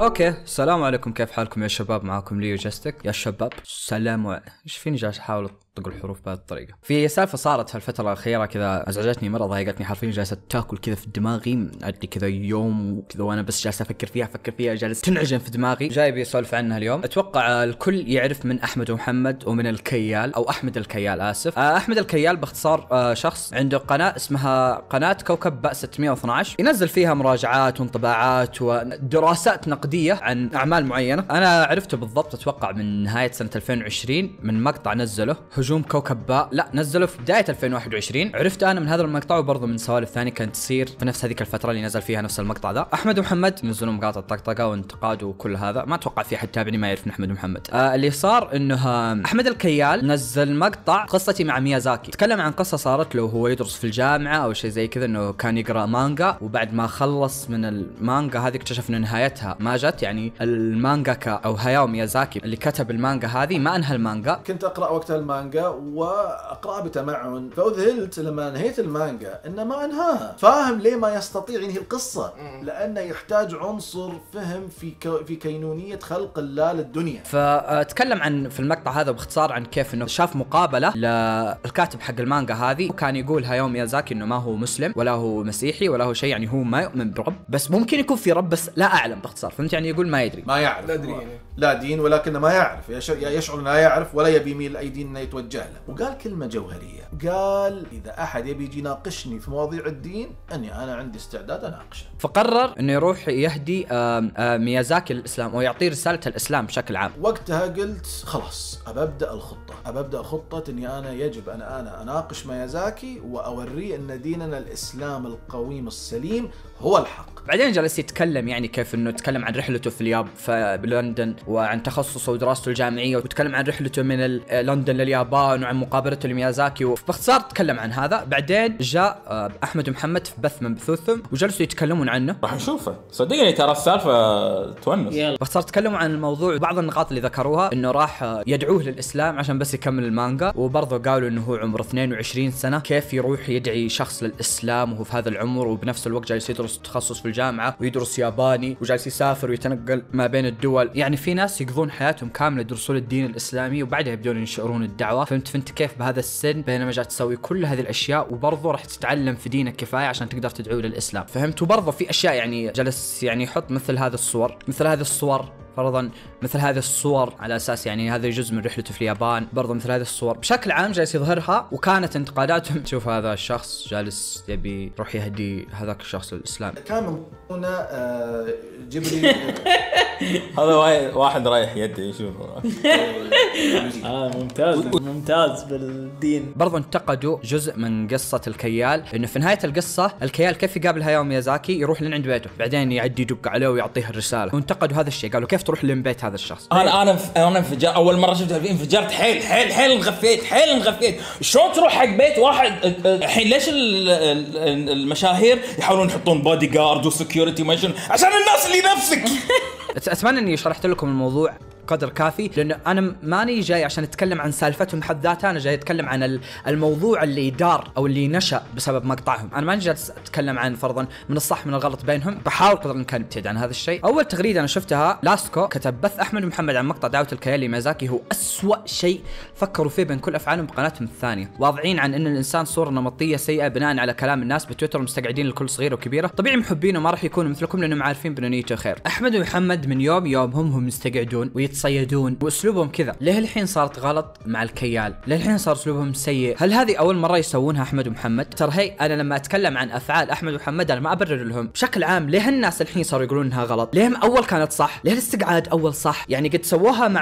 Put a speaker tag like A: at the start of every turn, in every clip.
A: اوكي السلام عليكم كيف حالكم يا شباب معاكم ليو جاستك يا شباب سلام ايش فيني جالس احاول انطق الحروف بهذه الطريقه في سالفه صارت في الفتره الاخيره كذا ازعجتني مره ضايقتني حرفيا جالسه تاكل كذا في دماغي عندي كذا يوم وكذا وانا بس جالس افكر فيها افكر فيها جالس تنعجن في دماغي جاي بيسولف عنها اليوم اتوقع الكل يعرف من احمد ومحمد ومن الكيال او احمد الكيال اسف آه، احمد الكيال باختصار آه، شخص عنده قناه اسمها قناه كوكب باء 612 ينزل فيها مراجعات وانطباعات ودراسات نقديه عن اعمال معينه انا عرفته بالضبط اتوقع من نهايه سنه 2020 من مقطع نزله هجوم كوكب باء لا نزله في بدايه 2021 عرفت انا من هذا المقطع وبرضه من سوالف ثانيه كانت تصير في نفس هذيك الفتره اللي نزل فيها نفس المقطع ذا احمد محمد نزلوا مقاطع طقطقه وانتقاد وكل هذا ما اتوقع في احد تابعني ما يعرف احمد محمد آه اللي صار انه احمد الكيال نزل مقطع قصتي مع ميازاكي تكلم عن قصه صارت له وهو يدرس في الجامعه او شيء زي كذا انه كان يقرا مانجا وبعد ما خلص من المانجا هذه اكتشف ان نهايتها ما جت يعني المانجاكا او هياو ميازاكي اللي كتب المانجا هذه ما انهى المانجا كنت اقرا وقتها المانجا المانجا واقرأها بتمعن فاذهلت لما انهيت المانجا انه ما انهاها فاهم ليه ما يستطيع ينهي القصه لانه يحتاج عنصر فهم في في كينونيه خلق الله للدنيا فتكلم عن في المقطع هذا باختصار عن كيف انه شاف مقابله للكاتب حق المانجا هذه وكان يقول يوم يازاكي انه ما هو مسلم ولا هو مسيحي ولا هو شيء يعني هو ما يؤمن برب بس ممكن يكون في رب بس لا اعلم باختصار فهمت يعني يقول ما يدري ما يعلم لا ادري يعني. لا دين ولكنه ما يعرف يشعر لا يعرف ولا يبي يميل اي دين انه يتوجه له وقال كلمه جوهريه قال اذا احد يبي يجي يناقشني في مواضيع الدين اني انا عندي استعداد اناقشه فقرر انه يروح يهدي ميازاكي للاسلام ويعطيه رساله الاسلام بشكل عام وقتها قلت خلاص ابدا الخطه ابدا خطه اني انا يجب ان انا اناقش ميازاكي واوريه ان ديننا الاسلام القويم السليم هو الحق بعدين جلس يتكلم يعني كيف انه تكلم عن رحلته في الياب في بلندن وعن تخصصه ودراسته الجامعيه وتكلم عن رحلته من لندن لليابان وعن مقابلته لميازاكي وباختصار تكلم عن هذا بعدين جاء آه، احمد محمد في بث من بثوثهم وجلسوا يتكلمون عنه راح نشوفه صدقني ترى السالفه تونس باختصار تكلموا عن الموضوع بعض النقاط اللي ذكروها انه راح آه، يدعوه للاسلام عشان بس يكمل المانجا وبرضه قالوا انه هو عمره 22 سنه كيف يروح يدعي شخص للاسلام وهو في هذا العمر وبنفس الوقت جالس يدرس يدرس تخصص في الجامعه ويدرس ياباني وجالس يسافر ويتنقل ما بين الدول يعني في ناس يقضون حياتهم كامله يدرسون الدين الاسلامي وبعدها يبدون ينشرون الدعوه فهمت فانت كيف بهذا السن بينما جالس تسوي كل هذه الاشياء وبرضه راح تتعلم في دينك كفايه عشان تقدر تدعو للاسلام فهمت وبرضه في اشياء يعني جلس يعني يحط مثل هذه الصور مثل هذه الصور فرضا مثل هذه الصور على اساس يعني هذا جزء من رحلته في اليابان برضه مثل هذه الصور بشكل عام جالس يظهرها وكانت انتقاداتهم شوف هذا الشخص جالس يبي يروح يهدي هذاك الشخص الاسلام كان هنا آه، جبريل هذا واحد رايح يدي شوفه اه ممتاز ممتاز بالدين برضو انتقدوا جزء من قصه الكيال انه في نهايه القصه الكيال كيف يقابل هايو ميازاكي يروح لين عند بيته بعدين يعدي يدق عليه ويعطيه الرساله وانتقدوا هذا الشيء قالوا كيف تروح لين بيت هذا الشخص انا انا انا انفجر اول مره شفت انفجرت حيل حيل حيل انغفيت حيل انغفيت شلون تروح حق بيت واحد الحين ليش المشاهير يحاولون يحطون بودي جارد وسكيورتي وما عشان الناس اللي نفسك اتمنى اني شرحت لكم الموضوع قدر كافي لانه انا ماني جاي عشان اتكلم عن سالفتهم بحد ذاتها انا جاي اتكلم عن الموضوع اللي دار او اللي نشا بسبب مقطعهم انا ماني جالس اتكلم عن فرضا من الصح من الغلط بينهم بحاول قدر الامكان ابتعد عن هذا الشيء اول تغريده انا شفتها لاسكو كتب بث احمد محمد عن مقطع دعوه الكيالي مازاكي هو اسوا شيء فكروا فيه بين كل افعالهم بقناتهم الثانيه واضعين عن ان الانسان صوره نمطيه سيئه بناء على كلام الناس بتويتر مستقعدين الكل صغيره وكبيره طبيعي محبينه ما راح يكونوا مثلكم لانهم عارفين بنيته نيته خير احمد ومحمد من يوم يومهم هم مستقعدون ويتس يتصيدون واسلوبهم كذا ليه الحين صارت غلط مع الكيال ليه الحين صار اسلوبهم سيء هل هذه اول مره يسوونها احمد ومحمد ترى هي انا لما اتكلم عن افعال احمد ومحمد انا ما ابرر لهم بشكل عام ليه الناس الحين صاروا يقولون انها غلط ليه اول كانت صح ليه الاستقعاد اول صح يعني قد سووها مع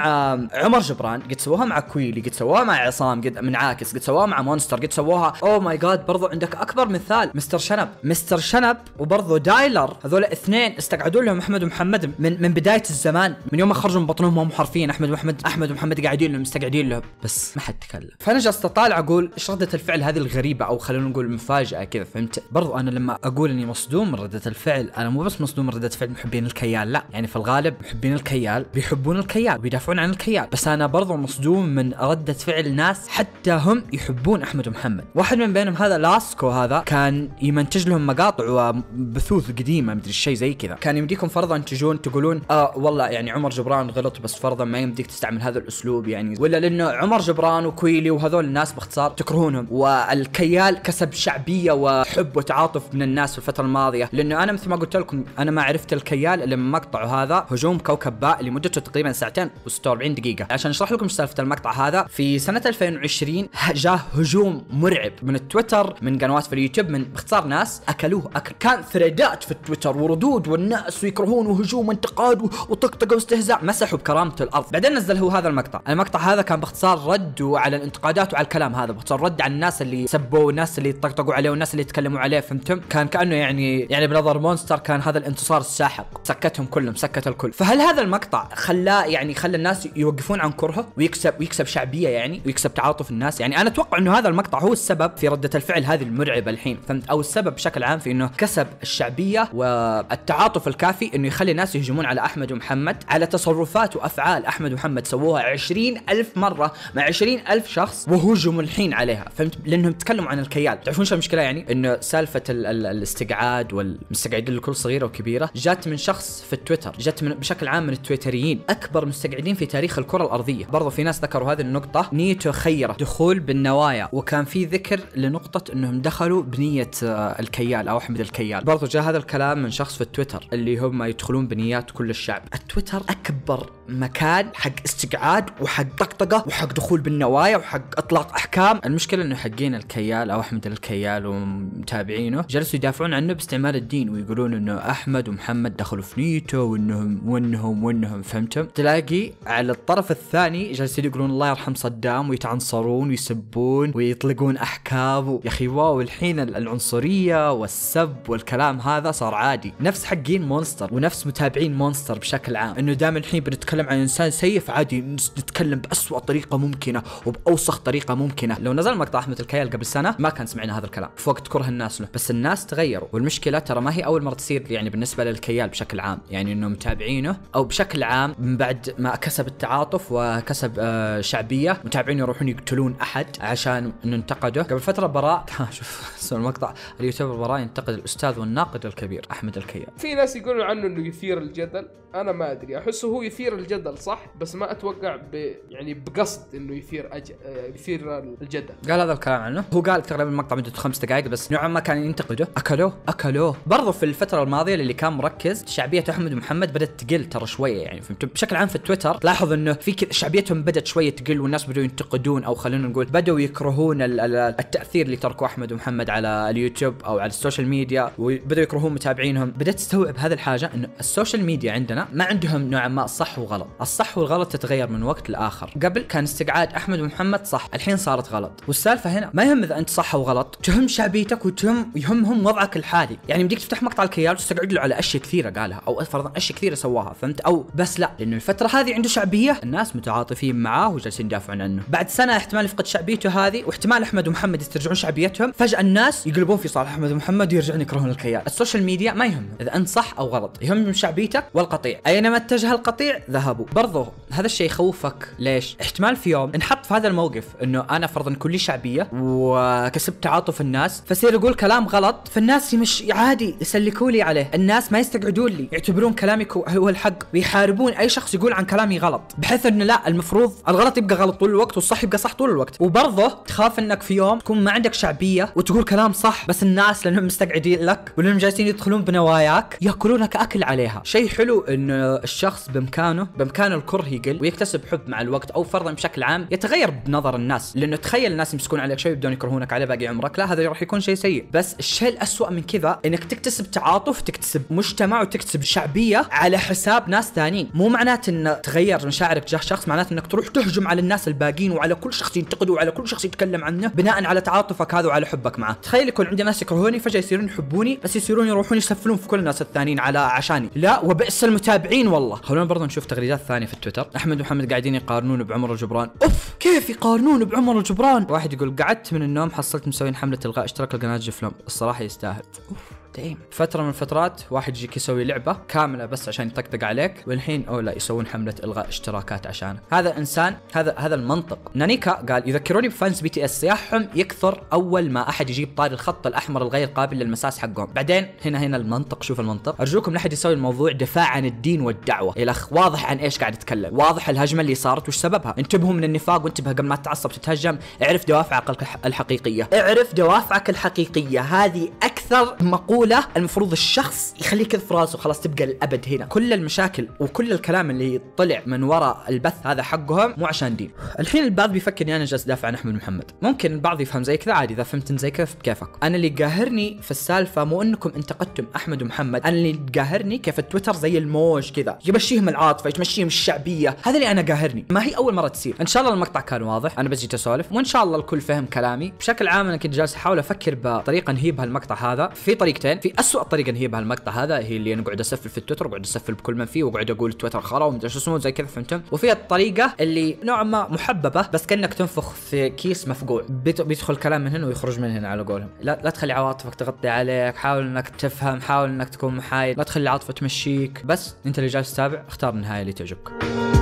A: عمر جبران قد سووها مع كويلي قد سووها مع عصام قد من عاكس قد سووها مع مونستر قد سووها او ماي جاد برضو عندك اكبر مثال مستر شنب مستر شنب وبرضو دايلر هذول اثنين استقعدوا لهم احمد ومحمد من من بدايه الزمان من يوم ما خرجوا من بطنهم هم حرفيا احمد محمد احمد ومحمد قاعدين لهم مستقعدين لهم بس ما حد تكلم فانا جالس اطالع اقول ايش رده الفعل هذه الغريبه او خلينا نقول مفاجاه كذا فهمت برضو انا لما اقول اني مصدوم من رده الفعل انا مو بس مصدوم من رده فعل محبين الكيال لا يعني في الغالب محبين الكيال بيحبون الكيال بيدافعون عن الكيال بس انا برضو مصدوم من رده فعل ناس حتى هم يحبون احمد ومحمد واحد من بينهم هذا لاسكو هذا كان يمنتج لهم مقاطع وبثوث قديمه مدري شيء زي كذا كان يمديكم فرضا تجون تقولون اه والله يعني عمر جبران غلط بس بس فرضا ما يمديك تستعمل هذا الاسلوب يعني ولا لانه عمر جبران وكويلي وهذول الناس باختصار تكرهونهم والكيال كسب شعبيه وحب وتعاطف من الناس في الفتره الماضيه لانه انا مثل ما قلت لكم انا ما عرفت الكيال الا من مقطعه هذا هجوم كوكب باء لمدته تقريبا ساعتين و46 دقيقه عشان اشرح لكم سالفه المقطع هذا في سنه 2020 جاه هجوم مرعب من التويتر من قنوات في اليوتيوب من باختصار ناس اكلوه اكل كان ثريدات في التويتر وردود والناس ويكرهون وهجوم وانتقاد وطقطقه واستهزاء مسحوا بكرامه كرامته الارض بعدين نزل هو هذا المقطع المقطع هذا كان باختصار رد على الانتقادات وعلى الكلام هذا باختصار رد على الناس اللي سبوه والناس اللي طقطقوا عليه والناس اللي يتكلموا عليه فهمتم كان كانه يعني يعني بنظر مونستر كان هذا الانتصار الساحق سكتهم كلهم سكت الكل فهل هذا المقطع خلاه يعني خلى الناس يوقفون عن كرهه ويكسب ويكسب شعبيه يعني ويكسب تعاطف الناس يعني انا اتوقع انه هذا المقطع هو السبب في رده الفعل هذه المرعبه الحين فهمت او السبب بشكل عام في انه كسب الشعبيه والتعاطف الكافي انه يخلي الناس يهجمون على احمد ومحمد على تصرفات وافعال أفعال أحمد محمد سووها عشرين ألف مرة مع عشرين ألف شخص وهجموا الحين عليها فهمت لأنهم تكلموا عن الكيال تعرفون شو المشكلة يعني إنه سالفة ال ال الاستقعاد والمستقعدين الكل صغيرة وكبيرة جات من شخص في التويتر جات من بشكل عام من التويتريين أكبر مستقعدين في تاريخ الكرة الأرضية برضو في ناس ذكروا هذه النقطة نيته خيرة دخول بالنوايا وكان في ذكر لنقطة أنهم دخلوا بنية آه، الكيال أو أحمد الكيال برضو جاء هذا الكلام من شخص في التويتر اللي هم يدخلون بنيات كل الشعب التويتر أكبر مكان حق استقعاد وحق طقطقه وحق دخول بالنوايا وحق اطلاق احكام المشكله انه حقين الكيال او احمد الكيال ومتابعينه جلسوا يدافعون عنه باستعمال الدين ويقولون انه احمد ومحمد دخلوا في نيته وانهم وانهم وانهم فهمتم تلاقي على الطرف الثاني جالسين يقولون الله يرحم صدام ويتعنصرون ويسبون ويطلقون احكام يا اخي واو الحين العنصريه والسب والكلام هذا صار عادي نفس حقين مونستر ونفس متابعين مونستر بشكل عام انه دائما الحين بنتكلم عن انسان سيف عادي نتكلم باسوء طريقه ممكنه وباوسخ طريقه ممكنه لو نزل مقطع احمد الكيال قبل سنه ما كان سمعنا هذا الكلام في وقت كره الناس له بس الناس تغيروا والمشكله ترى ما هي اول مره تصير يعني بالنسبه للكيال بشكل عام يعني انه متابعينه او بشكل عام من بعد ما كسب التعاطف وكسب آه، شعبيه متابعينه يروحون يقتلون احد عشان انه انتقده قبل فتره براء شوف اسم المقطع اليوتيوبر براء ينتقد الاستاذ والناقد الكبير احمد الكيال في ناس يقولوا عنه انه يثير الجدل انا ما ادري احسه هو يثير الجدل جدل صح بس ما اتوقع ب يعني بقصد انه يثير أج... آه، يثير الجدل قال هذا الكلام عنه هو قال تقريبا المقطع مدته خمس دقائق بس نوعا ما كان ينتقده اكلوه اكلوه برضه في الفتره الماضيه اللي كان مركز شعبيه احمد محمد بدات تقل ترى شويه يعني فهمت بشكل عام في تويتر لاحظ انه في كذا شعبيتهم بدات شويه تقل والناس بدوا ينتقدون او خلينا نقول بدوا يكرهون التاثير اللي تركه احمد ومحمد على اليوتيوب او على السوشيال ميديا وبدوا يكرهون متابعينهم بدات تستوعب هذه الحاجه انه السوشيال ميديا عندنا ما عندهم نوعا ما صح وغلط الصح والغلط تتغير من وقت لآخر قبل كان استقعاد أحمد ومحمد صح الحين صارت غلط والسالفة هنا ما يهم إذا أنت صح أو غلط تهم شعبيتك وتهم يهمهم وضعك الحالي يعني بديك تفتح مقطع الكيال وتستقعد له على أشياء كثيرة قالها أو فرضا أشياء كثيرة سواها فهمت أو بس لا لأنه الفترة هذه عنده شعبية الناس متعاطفين معاه وجالسين يدافعون عنه بعد سنة احتمال يفقد شعبيته هذه واحتمال أحمد ومحمد يسترجعون شعبيتهم فجأة الناس يقلبون في صالح أحمد ومحمد ويرجعون يكرهون الكيال السوشيال ميديا ما يهم إذا أنت صح أو غلط يهم شعبيتك والقطيع أينما اتجه القطيع ذهب يذهبوا برضو هذا الشيء يخوفك ليش احتمال في يوم نحط في هذا الموقف انه انا فرضا كلي شعبيه وكسبت تعاطف الناس فصير اقول كلام غلط فالناس مش عادي يسلكوا لي عليه الناس ما يستقعدون لي يعتبرون كلامي هو الحق ويحاربون اي شخص يقول عن كلامي غلط بحيث انه لا المفروض الغلط يبقى غلط طول الوقت والصح يبقى صح طول الوقت وبرضه تخاف انك في يوم تكون ما عندك شعبيه وتقول كلام صح بس الناس لانهم مستقعدين لك ولانهم جالسين يدخلون بنواياك ياكلونك اكل عليها شيء حلو انه الشخص بامكانه بامكانه الكره يقل ويكتسب حب مع الوقت او فرضا بشكل عام يتغير بنظر الناس لانه تخيل الناس يمسكون عليك شيء بدون يكرهونك على باقي عمرك لا هذا راح يكون شيء سيء بس الشيء الاسوء من كذا انك تكتسب تعاطف تكتسب مجتمع وتكتسب شعبيه على حساب ناس ثانيين مو معناته ان تغير مشاعرك تجاه شخص معناته انك تروح تهجم على الناس الباقيين وعلى كل شخص ينتقده وعلى كل شخص يتكلم عنه بناء على تعاطفك هذا وعلى حبك معه تخيل يكون عندي ناس يكرهوني فجاه يصيرون يحبوني بس يصيرون يروحون يسفلون في كل الناس الثانيين على عشاني لا وبئس المتابعين والله خلونا برضه نشوف تغريدات التغريدات ثانيه في التويتر احمد ومحمد قاعدين يقارنون بعمر الجبران اوف كيف يقارنون بعمر الجبران واحد يقول قعدت من النوم حصلت مسوين حمله الغاء اشتراك القناه جفلم الصراحه يستاهل اوف تيم إيه. فتره من الفترات واحد يجيك يسوي لعبه كامله بس عشان يطقطق عليك والحين او لا يسوون حمله الغاء اشتراكات عشانك هذا انسان هذا هذا المنطق نانيكا قال يذكروني بفانز بي تي اس سياحهم يكثر اول ما احد يجيب طاري الخط الاحمر الغير قابل للمساس حقهم بعدين هنا هنا المنطق شوف المنطق ارجوكم لا احد يسوي الموضوع دفاع عن الدين والدعوه يا الاخ واضح عن ايش قاعد يتكلم واضح الهجمه اللي صارت وش سببها انتبهوا من النفاق وانتبه قبل ما تتعصب تتهجم اعرف دوافعك الحقيقيه اعرف دوافعك الحقيقيه هذه اكثر مقوله الاولى المفروض الشخص يخليه كذا في راسه خلاص تبقى للابد هنا كل المشاكل وكل الكلام اللي طلع من وراء البث هذا حقهم مو عشان دين الحين البعض بيفكر اني انا جالس دافع عن احمد محمد ممكن البعض يفهم زي كذا عادي اذا فهمت زي كذا بكيفك انا اللي قاهرني في السالفه مو انكم انتقدتم احمد ومحمد انا اللي قاهرني كيف التويتر زي الموج كذا يمشيهم العاطفه يمشيهم الشعبيه هذا اللي انا قاهرني ما هي اول مره تصير ان شاء الله المقطع كان واضح انا بس جيت اسولف وان شاء الله الكل فهم كلامي بشكل عام انا كنت جالس احاول افكر بطريقه نهيب هالمقطع هذا في طريقتين زين في اسوء طريقه هي بهالمقطع هذا هي اللي انا قاعد اسفل في التويتر وقاعد اسفل بكل من فيه وقاعد اقول تويتر خرا ومدري شو اسمه زي كذا فهمتم وفي الطريقه اللي نوعا ما محببه بس كانك تنفخ في كيس مفقوع بيدخل كلام من هنا ويخرج من هنا على قولهم لا لا تخلي عواطفك تغطي عليك حاول انك تفهم حاول انك تكون محايد لا تخلي العاطفه تمشيك بس انت اللي جالس تتابع اختار النهايه اللي تعجبك